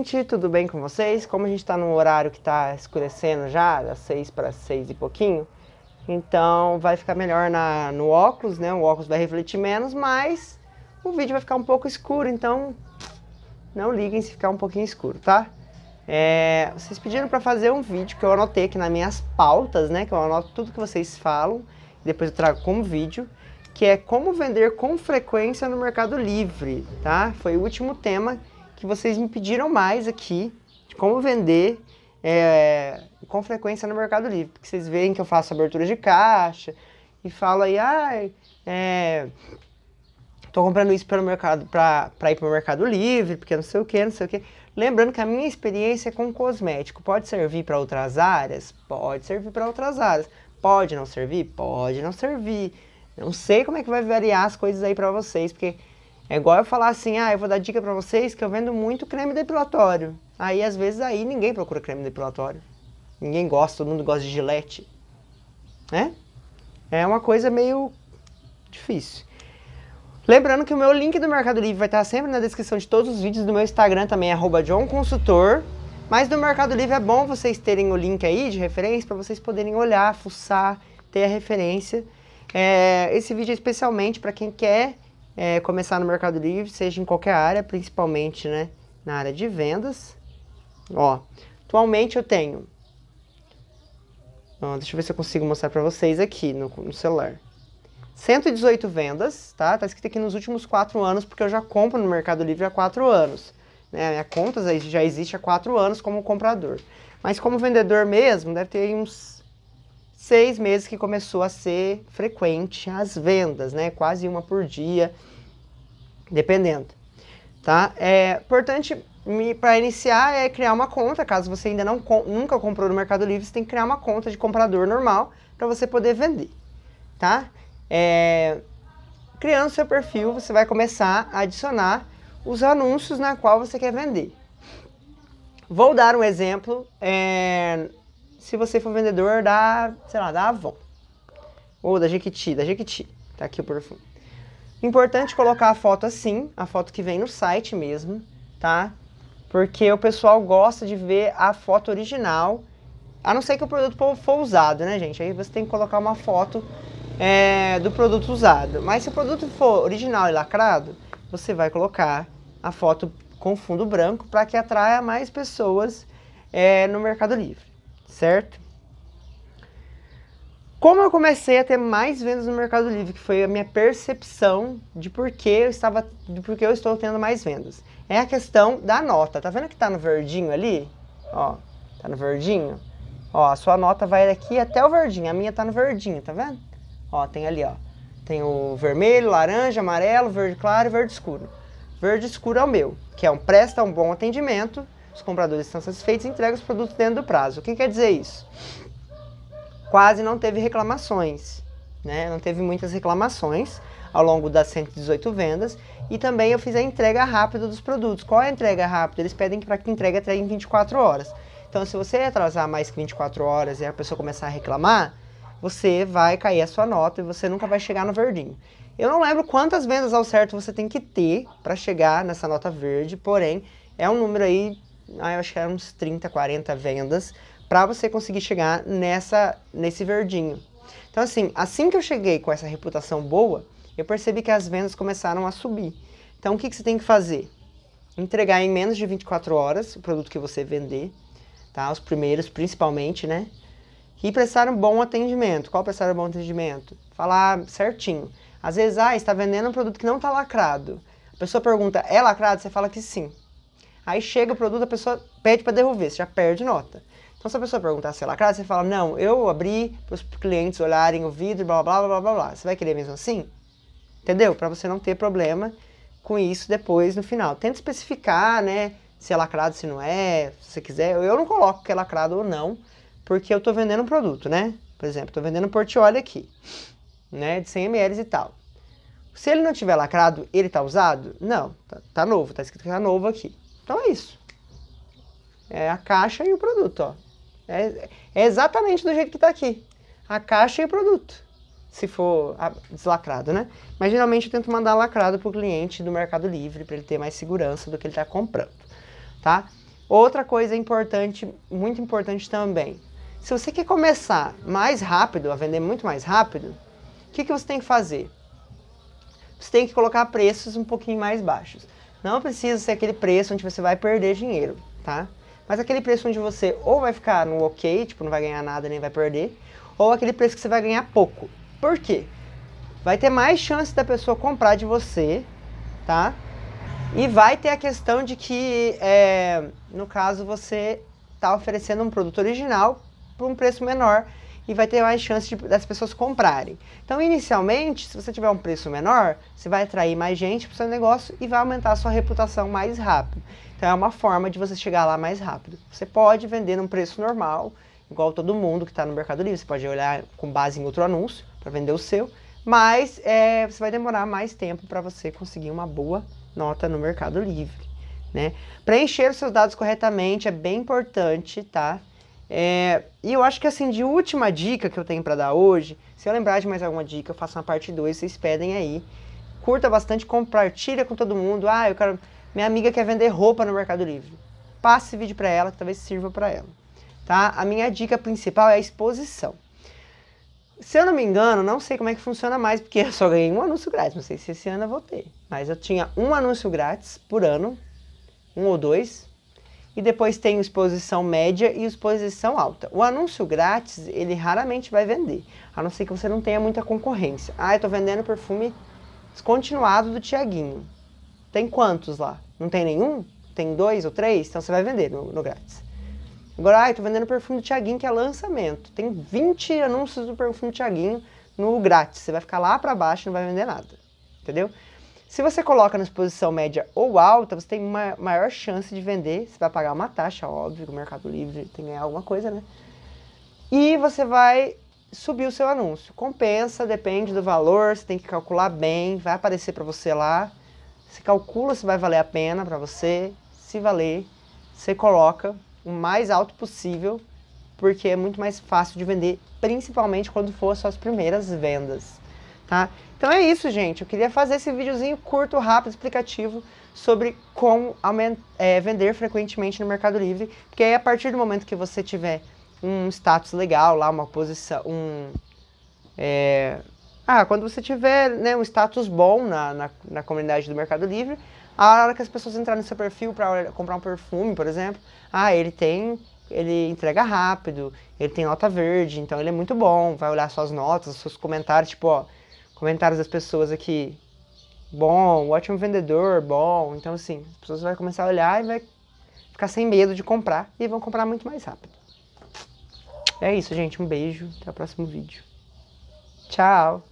gente, tudo bem com vocês? Como a gente está num horário que está escurecendo já, das 6 para 6 e pouquinho, então vai ficar melhor na, no óculos, né? O óculos vai refletir menos, mas o vídeo vai ficar um pouco escuro, então não liguem se ficar um pouquinho escuro, tá? É, vocês pediram para fazer um vídeo que eu anotei aqui nas minhas pautas, né? Que eu anoto tudo que vocês falam, depois eu trago como vídeo que é como vender com frequência no Mercado Livre, tá? Foi o último tema que vocês me pediram mais aqui de como vender é, com frequência no Mercado Livre. Porque vocês veem que eu faço abertura de caixa e falo aí, ah, é, tô comprando isso pelo mercado para ir para o Mercado Livre, porque não sei o que, não sei o que. Lembrando que a minha experiência é com cosmético pode servir para outras áreas, pode servir para outras áreas, pode não servir, pode não servir. Não sei como é que vai variar as coisas aí para vocês, porque é igual eu falar assim, ah, eu vou dar dica para vocês que eu vendo muito creme depilatório. Aí às vezes aí ninguém procura creme depilatório. Ninguém gosta, todo mundo gosta de gilete. Né? É uma coisa meio difícil. Lembrando que o meu link do Mercado Livre vai estar sempre na descrição de todos os vídeos do meu Instagram também, arroba johnconsultor. Mas no Mercado Livre é bom vocês terem o link aí de referência para vocês poderem olhar, fuçar, ter a referência. É, esse vídeo é especialmente para quem quer é, começar no Mercado Livre, seja em qualquer área, principalmente né, na área de vendas. Ó, atualmente eu tenho. Ó, deixa eu ver se eu consigo mostrar para vocês aqui no, no celular. 118 vendas, tá? Tá escrito aqui nos últimos 4 anos, porque eu já compro no Mercado Livre há 4 anos. Né? A minha conta já existe há 4 anos como comprador. Mas como vendedor mesmo, deve ter uns seis meses que começou a ser frequente as vendas, né? Quase uma por dia, dependendo. Tá? É importante para iniciar é criar uma conta. Caso você ainda não nunca comprou no Mercado Livre, você tem que criar uma conta de comprador normal para você poder vender, tá? É, criando seu perfil, você vai começar a adicionar os anúncios na qual você quer vender. Vou dar um exemplo. É, se você for vendedor da, sei lá, da Avon. Ou da Jequiti, da Jequiti. Tá aqui o perfume. Importante colocar a foto assim, a foto que vem no site mesmo, tá? Porque o pessoal gosta de ver a foto original, a não ser que o produto for usado, né, gente? Aí você tem que colocar uma foto é, do produto usado. Mas se o produto for original e lacrado, você vai colocar a foto com fundo branco para que atraia mais pessoas é, no Mercado Livre certo? Como eu comecei a ter mais vendas no Mercado Livre, que foi a minha percepção de por que eu estava, de por eu estou tendo mais vendas, é a questão da nota. Tá vendo que tá no verdinho ali? Ó, tá no verdinho. Ó, a sua nota vai daqui até o verdinho. A minha tá no verdinho, tá vendo? Ó, tem ali, ó. Tem o vermelho, laranja, amarelo, verde claro e verde escuro. Verde escuro é o meu, que é um presta um bom atendimento os compradores estão satisfeitos e entregam os produtos dentro do prazo. O que quer dizer isso? Quase não teve reclamações, né? Não teve muitas reclamações ao longo das 118 vendas. E também eu fiz a entrega rápida dos produtos. Qual é a entrega rápida? Eles pedem para que entregue até em 24 horas. Então, se você atrasar mais que 24 horas e a pessoa começar a reclamar, você vai cair a sua nota e você nunca vai chegar no verdinho. Eu não lembro quantas vendas ao certo você tem que ter para chegar nessa nota verde, porém é um número aí ah, eu acho que eram uns 30, 40 vendas para você conseguir chegar nessa nesse verdinho. Então assim, assim que eu cheguei com essa reputação boa, eu percebi que as vendas começaram a subir. Então o que, que você tem que fazer? Entregar em menos de 24 horas o produto que você vender, tá? Os primeiros principalmente, né? e prestar um bom atendimento. Qual prestar um bom atendimento? Falar certinho. Às vezes, ah, está vendendo um produto que não está lacrado. A pessoa pergunta, é lacrado? Você fala que sim. Aí chega o produto, a pessoa pede para devolver, você já perde nota. Então, se a pessoa perguntar se é lacrado, você fala, não, eu abri para os clientes olharem o vidro, blá, blá, blá, blá, blá. Você vai querer mesmo assim? Entendeu? Para você não ter problema com isso depois, no final. Tenta especificar, né, se é lacrado, se não é, se você quiser. Eu não coloco que é lacrado ou não, porque eu estou vendendo um produto, né? Por exemplo, estou vendendo um portioli aqui, né, de 100 ml e tal. Se ele não tiver lacrado, ele tá usado? Não, tá, tá novo, tá escrito que tá novo aqui. Então é isso. É a caixa e o produto, ó. É, é exatamente do jeito que está aqui. A caixa e o produto. Se for ah, deslacrado, né? Mas geralmente eu tento mandar lacrado para o cliente do Mercado Livre, para ele ter mais segurança do que ele está comprando, tá? Outra coisa importante, muito importante também. Se você quer começar mais rápido, a vender muito mais rápido, o que, que você tem que fazer? Você tem que colocar preços um pouquinho mais baixos. Não precisa ser aquele preço onde você vai perder dinheiro, tá? Mas aquele preço onde você ou vai ficar no ok, tipo, não vai ganhar nada nem vai perder, ou aquele preço que você vai ganhar pouco. Por quê? Vai ter mais chance da pessoa comprar de você, tá? E vai ter a questão de que, é, no caso, você está oferecendo um produto original por um preço menor e vai ter mais chance de, das pessoas comprarem. Então, inicialmente, se você tiver um preço menor, você vai atrair mais gente para o seu negócio e vai aumentar a sua reputação mais rápido. Então, é uma forma de você chegar lá mais rápido. Você pode vender num preço normal, igual todo mundo que está no Mercado Livre. Você pode olhar com base em outro anúncio para vender o seu, mas é, você vai demorar mais tempo para você conseguir uma boa nota no Mercado Livre. Né? Preencher os seus dados corretamente é bem importante, tá? É, e eu acho que assim, de última dica que eu tenho para dar hoje, se eu lembrar de mais alguma dica, eu faço uma parte 2, vocês pedem aí. Curta bastante, compartilha com todo mundo. Ah, eu quero. Minha amiga quer vender roupa no Mercado Livre. Passe esse vídeo para ela, que talvez sirva para ela. Tá? A minha dica principal é a exposição. Se eu não me engano, não sei como é que funciona mais, porque eu só ganhei um anúncio grátis. Não sei se esse ano eu vou ter. Mas eu tinha um anúncio grátis por ano, um ou dois, e depois tem exposição média e exposição alta. O anúncio grátis, ele raramente vai vender, a não ser que você não tenha muita concorrência. Ah, eu tô vendendo perfume descontinuado do Tiaguinho. Tem quantos lá? Não tem nenhum? Tem dois ou três? Então você vai vender no, no grátis. Agora, ah, eu tô vendendo perfume do Tiaguinho que é lançamento. Tem 20 anúncios do perfume do Tiaguinho no grátis. Você vai ficar lá para baixo e não vai vender nada. Entendeu? Se você coloca na exposição média ou alta, você tem uma maior chance de vender, você vai pagar uma taxa, óbvio, o Mercado Livre tem que ganhar alguma coisa, né? E você vai subir o seu anúncio. Compensa, depende do valor, você tem que calcular bem, vai aparecer para você lá. Você calcula se vai valer a pena para você. Se valer, você coloca o mais alto possível, porque é muito mais fácil de vender, principalmente quando for suas primeiras vendas, tá? Então é isso, gente. Eu queria fazer esse videozinho curto, rápido, explicativo sobre como é, vender frequentemente no Mercado Livre, porque aí a partir do momento que você tiver um status legal lá, uma posição, um... É... Ah, quando você tiver né, um status bom na, na, na comunidade do Mercado Livre, a hora que as pessoas entrarem no seu perfil para comprar um perfume, por exemplo, ah, ele tem ele entrega rápido, ele tem nota verde, então ele é muito bom, vai olhar suas notas, seus comentários, tipo, ó, comentários das pessoas aqui. Bom, ótimo vendedor, bom. Então, assim, as pessoas vão começar a olhar e vai ficar sem medo de comprar e vão comprar muito mais rápido. É isso, gente. Um beijo. Até o próximo vídeo. Tchau!